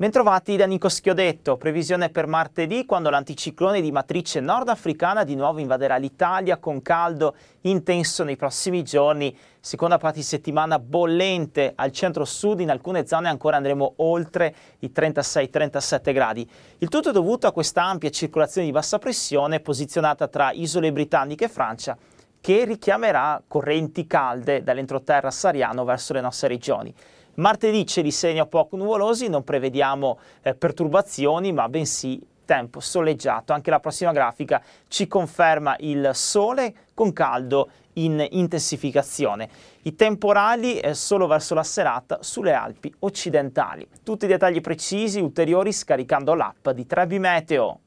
Bentrovati da Nico Schiodetto, previsione per martedì quando l'anticiclone di matrice nordafricana di nuovo invaderà l'Italia con caldo intenso nei prossimi giorni, seconda parte di settimana bollente al centro-sud, in alcune zone ancora andremo oltre i 36-37 gradi. Il tutto dovuto a questa ampia circolazione di bassa pressione posizionata tra isole britanniche e Francia che richiamerà correnti calde dall'entroterra sariano verso le nostre regioni. Martedì c'è di segno poco nuvolosi, non prevediamo eh, perturbazioni, ma bensì tempo soleggiato. Anche la prossima grafica ci conferma il sole con caldo in intensificazione. I temporali eh, solo verso la serata sulle Alpi occidentali. Tutti i dettagli precisi ulteriori scaricando l'app di Trebi Meteo.